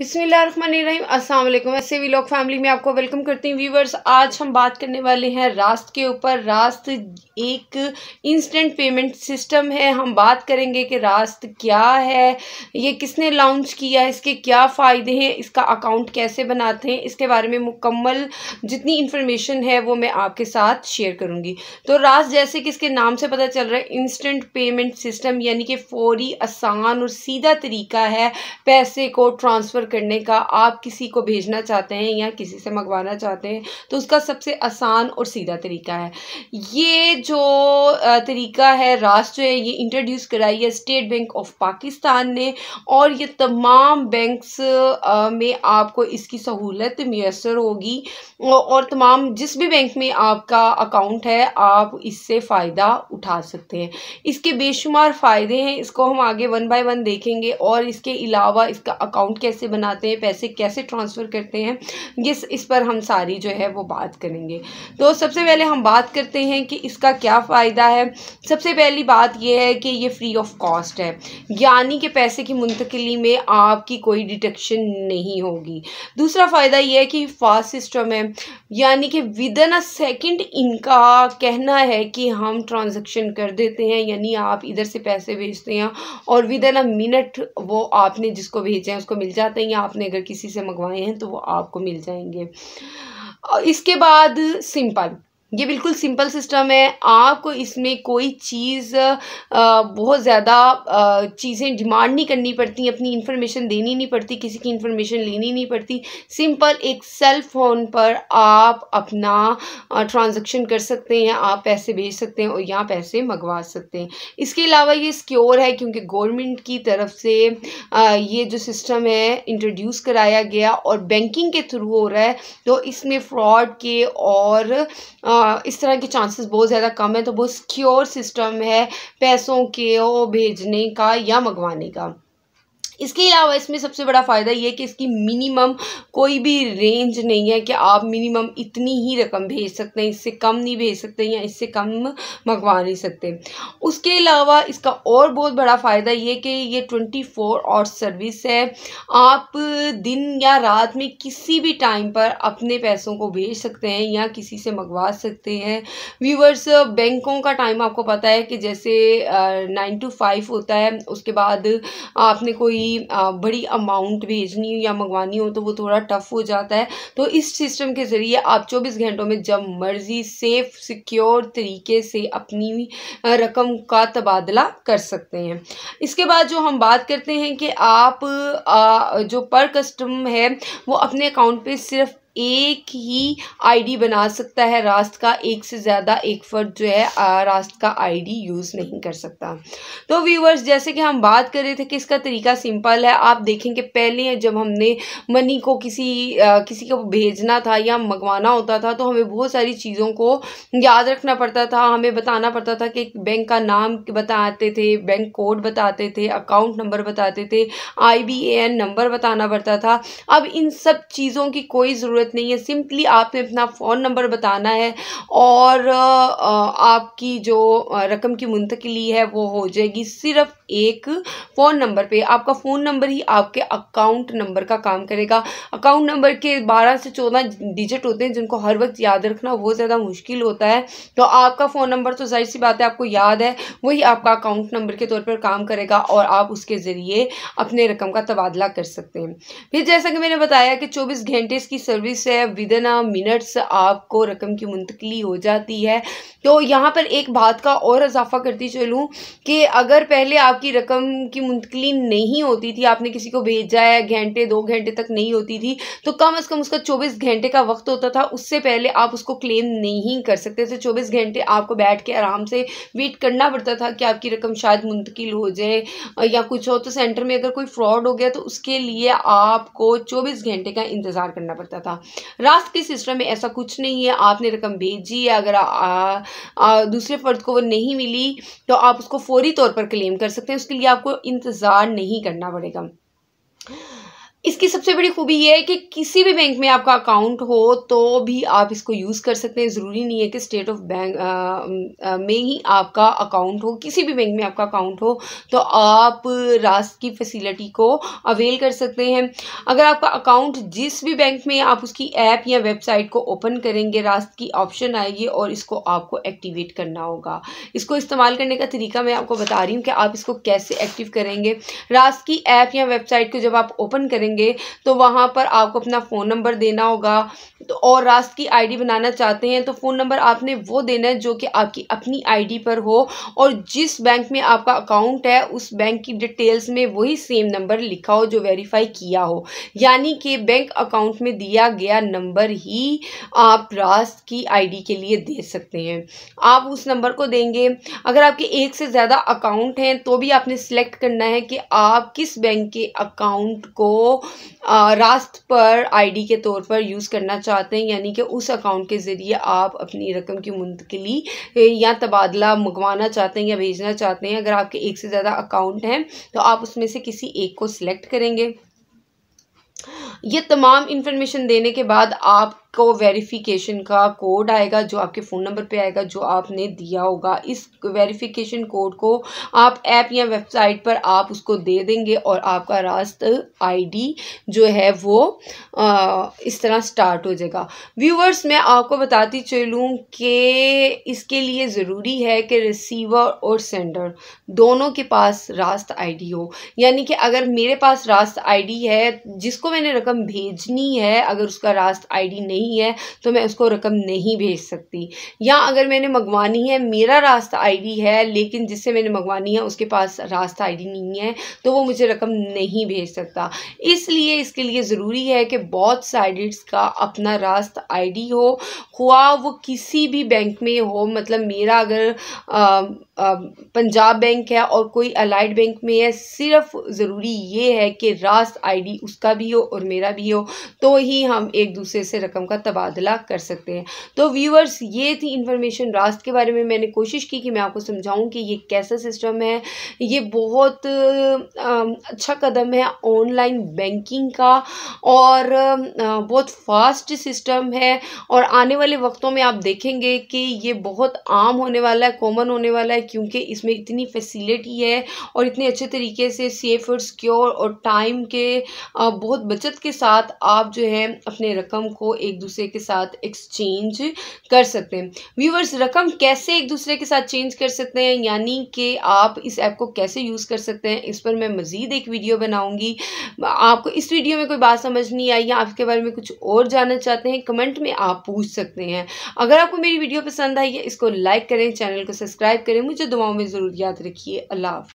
बिसमीम अस्सलाम वालेकुम ऐसे वी लोग फैमिली में आपको वेलकम करती हूँ व्यूवर्स आज हम बात करने वाले हैं रास्त के ऊपर रास्त एक इंस्टेंट पेमेंट सिस्टम है हम बात करेंगे कि रास्त क्या है ये किसने लॉन्च किया है इसके क्या फ़ायदे हैं इसका अकाउंट कैसे बनाते हैं इसके बारे में मुकम्मल जितनी इन्फॉर्मेशन है वो मैं आपके साथ शेयर करूँगी तो रास्त जैसे कि इसके नाम से पता चल रहा है इंस्टेंट पेमेंट सिस्टम यानी कि फ़ौरी आसान और सीधा तरीका है पैसे को ट्रांसफ़र करने का आप किसी को भेजना चाहते हैं या किसी से मंगवाना चाहते हैं तो उसका सबसे आसान और सीधा तरीका है ये जो तरीका है राष्ट्र है ये इंट्रोड्यूस कराई है स्टेट बैंक ऑफ पाकिस्तान ने और ये तमाम बैंक्स में आपको इसकी सहूलत मैसर होगी और तमाम जिस भी बैंक में आपका अकाउंट है आप इससे फ़ायदा उठा सकते हैं इसके बेशुमार फ़ायदे हैं इसको हम आगे वन बाय वन देखेंगे और इसके अलावा इसका अकाउंट कैसे बना बनाते हैं पैसे कैसे ट्रांसफ़र करते हैं ये इस पर हम सारी जो है वो बात करेंगे तो सबसे पहले हम बात करते हैं कि इसका क्या फ़ायदा है सबसे पहली बात यह है कि ये फ्री ऑफ कॉस्ट है यानी कि पैसे की मुंतकली में आपकी कोई डिटेक्शन नहीं होगी दूसरा फ़ायदा यह है कि फास्ट सिस्टम है यानी कि विद इन अ सेकेंड इनका कहना है कि हम ट्रांजेक्शन कर देते हैं यानी आप इधर से पैसे भेजते हैं और विद इन अ मिनट वो आपने जिसको भेजे हैं उसको मिल जाते हैं नहीं आपने अगर किसी से मंगवाए हैं तो वो आपको मिल जाएंगे और इसके बाद सिंपल ये बिल्कुल सिंपल सिस्टम है आपको इसमें कोई चीज़ बहुत ज़्यादा चीज़ें डिमांड नहीं करनी पड़ती अपनी इन्फॉर्मेशन देनी नहीं पड़ती किसी की इन्फॉर्मेशन लेनी नहीं पड़ती सिंपल एक सेल फ़ोन पर आप अपना ट्रांजैक्शन कर सकते हैं आप पैसे भेज सकते हैं और यहाँ पैसे मंगवा सकते हैं इसके अलावा ये सिक्योर है क्योंकि गवर्नमेंट की तरफ से ये जो सिस्टम है इंट्रोड्यूस कराया गया और बैंकिंग के थ्रू हो रहा है तो इसमें फ्रॉड के और आ, इस तरह के चांसेस बहुत ज़्यादा कम है तो बहुत सिक्योर सिस्टम है पैसों के ओ भेजने का या मंगवाने का इसके अलावा इसमें सबसे बड़ा फ़ायदा ये कि इसकी मिनिमम कोई भी रेंज नहीं है कि आप मिनिमम इतनी ही रकम भेज सकते हैं इससे कम नहीं भेज सकते या इससे कम मंगवा नहीं सकते उसके अलावा इसका और बहुत बड़ा फ़ायदा ये कि ये ट्वेंटी फोर और सर्विस है आप दिन या रात में किसी भी टाइम पर अपने पैसों को भेज सकते हैं या किसी से मंगवा सकते हैं व्यूवर्स बैंकों का टाइम आपको पता है कि जैसे नाइन टू फाइव होता है उसके बाद आपने कोई कोई बड़ी अमाउंट भेजनी हो या मंगवानी हो तो वो थोड़ा टफ़ हो जाता है तो इस सिस्टम के ज़रिए आप चौबीस घंटों में जब मर्ज़ी सेफ़ सिक्योर तरीके से अपनी रकम का तबादला कर सकते हैं इसके बाद जो हम बात करते हैं कि आप जो पर कस्टम है वो अपने अकाउंट पे सिर्फ एक ही आईडी बना सकता है रास्त का एक से ज़्यादा एक फर्द जो है रास्त का आईडी यूज़ नहीं कर सकता तो व्यूवर्स जैसे कि हम बात कर रहे थे कि इसका तरीका सिंपल है आप देखेंगे पहले जब हमने मनी को किसी आ, किसी को भेजना था या मंगवाना होता था तो हमें बहुत सारी चीज़ों को याद रखना पड़ता था हमें बताना पड़ता था कि बैंक का नाम बताते थे बैंक कोड बताते थे अकाउंट नंबर बताते थे आई नंबर बताना पड़ता था अब इन सब चीज़ों की कोई ज़रूरत ज़रूरत नहीं है सिंपली आपने अपना फ़ोन नंबर बताना है और आपकी जो रकम की मुंतकली है वो हो जाएगी सिर्फ एक फ़ोन नंबर पे आपका फ़ोन नंबर ही आपके अकाउंट नंबर का काम करेगा अकाउंट नंबर के 12 से 14 डिजिट होते हैं जिनको हर वक्त याद रखना बहुत ज़्यादा मुश्किल होता है तो आपका फ़ोन नंबर तो जाहिर सी बात है आपको याद है वही आपका अकाउंट नंबर के तौर पर काम करेगा और आप उसके ज़रिए अपने रकम का तबादला कर सकते हैं फिर जैसा कि मैंने बताया कि चौबीस घंटे इसकी सर्विस सर्विस है विद इन अ मिनट्स आपको रकम की मुंतकली हो जाती है तो यहाँ पर एक बात का और इजाफा करती चलूँ कि अगर पहले आपकी रकम की मुंतकली नहीं होती थी आपने किसी को भेजा है घंटे दो घंटे तक नहीं होती थी तो कम अज़ कम उसका चौबीस घंटे का वक्त होता था उससे पहले आप उसको क्लेम नहीं कर सकते थे चौबीस घंटे आपको बैठ के आराम से वेट करना पड़ता था कि आपकी रकम शायद मुंतकिल हो जाए या कुछ हो तो सेंटर में अगर कोई फ्रॉड हो गया तो उसके लिए आपको चौबीस घंटे का इंतज़ार करना पड़ता था रास्त के सिस्टम में ऐसा कुछ नहीं है आपने रकम भेजी है अगर आ, आ, आ, दूसरे फ़र्द को वो नहीं मिली तो आप उसको फौरी तौर पर क्लेम कर सकते हैं उसके लिए आपको इंतज़ार नहीं करना पड़ेगा इसकी सबसे बड़ी खूबी ये है कि किसी भी बैंक में आपका अकाउंट हो तो भी आप इसको यूज़ कर सकते हैं ज़रूरी नहीं है कि स्टेट ऑफ बैंक में ही आपका अकाउंट हो किसी भी बैंक में आपका अकाउंट हो तो आप रास्त की फैसिलिटी को अवेल कर सकते हैं अगर आपका अकाउंट जिस भी बैंक में आप उसकी ऐप या वेबसाइट को ओपन करेंगे रास्त की ऑप्शन आएगी और इसको आपको एक्टिवेट करना होगा इसको इस्तेमाल करने का तरीका मैं आपको बता रही हूँ कि आप इसको कैसे एक्टिव करेंगे रास्त की ऐप या वेबसाइट को जब आप ओपन करेंगे करेंगे तो वहाँ पर आपको अपना फ़ोन नंबर देना होगा तो और रास्त की आईडी बनाना चाहते हैं तो फ़ोन नंबर आपने वो देना है जो कि आपकी अपनी आईडी पर हो और जिस बैंक में आपका अकाउंट है उस बैंक की डिटेल्स में वही सेम नंबर लिखा हो जो वेरीफाई किया हो यानी कि बैंक अकाउंट में दिया गया नंबर ही आप रास्त की आई के लिए दे सकते हैं आप उस नंबर को देंगे अगर आपके एक से ज़्यादा अकाउंट हैं तो भी आपने सेलेक्ट करना है कि आप किस बैंक के अकाउंट को रास्त पर आईडी के तौर पर यूज़ करना चाहते हैं यानी कि उस अकाउंट के ज़रिए आप अपनी रकम की मुंतकली या तबादला मंगवाना चाहते हैं या भेजना चाहते हैं अगर आपके एक से ज़्यादा अकाउंट हैं तो आप उसमें से किसी एक को सिलेक्ट करेंगे ये तमाम इन्फॉर्मेशन देने के बाद आप आपको वेरिफिकेशन का कोड आएगा जो आपके फ़ोन नंबर पे आएगा जो आपने दिया होगा इस वेरिफिकेशन कोड को आप ऐप या वेबसाइट पर आप उसको दे देंगे और आपका रास्त आईडी जो है वो आ, इस तरह स्टार्ट हो जाएगा व्यूवर्स मैं आपको बताती चलूँ कि इसके लिए ज़रूरी है कि रिसीवर और सेंडर दोनों के पास रास्त आईडी हो यानी कि अगर मेरे पास रास्त आईडी है जिसको मैंने रकम भेजनी है अगर उसका रास्त आईडी नहीं नहीं है तो मैं उसको रकम नहीं भेज सकती या अगर मैंने मंगवानी है मेरा रास्ता आईडी है लेकिन जिससे मैंने मंगवानी है उसके पास रास्ता आईडी नहीं है तो वो मुझे रकम नहीं भेज सकता इसलिए इसके लिए ज़रूरी है कि बहुत साइडिट्स का अपना रास्ता आई हो हुआ वो किसी भी बैंक में हो मतलब मेरा अगर आ, पंजाब बैंक है और कोई अलाइड बैंक में है सिर्फ ज़रूरी ये है कि रास्त आईडी उसका भी हो और मेरा भी हो तो ही हम एक दूसरे से रकम का तबादला कर सकते हैं तो व्यूअर्स ये थी इन्फॉर्मेशन रास्ट के बारे में मैंने कोशिश की कि मैं आपको समझाऊँ कि ये कैसा सिस्टम है ये बहुत अच्छा कदम है ऑनलाइन बैंकिंग का और बहुत फास्ट सिस्टम है और आने वाले वक्तों में आप देखेंगे कि ये बहुत आम होने वाला है कॉमन होने वाला है क्योंकि इसमें इतनी फैसिलिटी है और इतने अच्छे तरीके से सेफ़ और सिक्योर और टाइम के बहुत बचत के साथ आप जो है अपने रकम को एक दूसरे के साथ एक्सचेंज कर सकते हैं व्यूवर्स रकम कैसे एक दूसरे के साथ चेंज कर सकते हैं यानी कि आप इस ऐप को कैसे यूज़ कर सकते हैं इस पर मैं मज़ीद एक वीडियो बनाऊँगी आपको इस वीडियो में कोई बात समझ नहीं आई या आपके बारे में कुछ और जानना चाहते हैं कमेंट में आप पूछ सकते हैं अगर आपको मेरी वीडियो पसंद आई है इसको लाइक करें चैनल को सब्सक्राइब करें मुझे दुआओं में ज़रूर याद रखिए अल्लाह